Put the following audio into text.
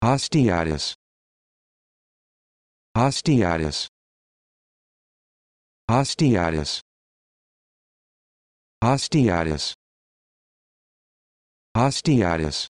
osteitis osteitis osteitis osteitis osteitis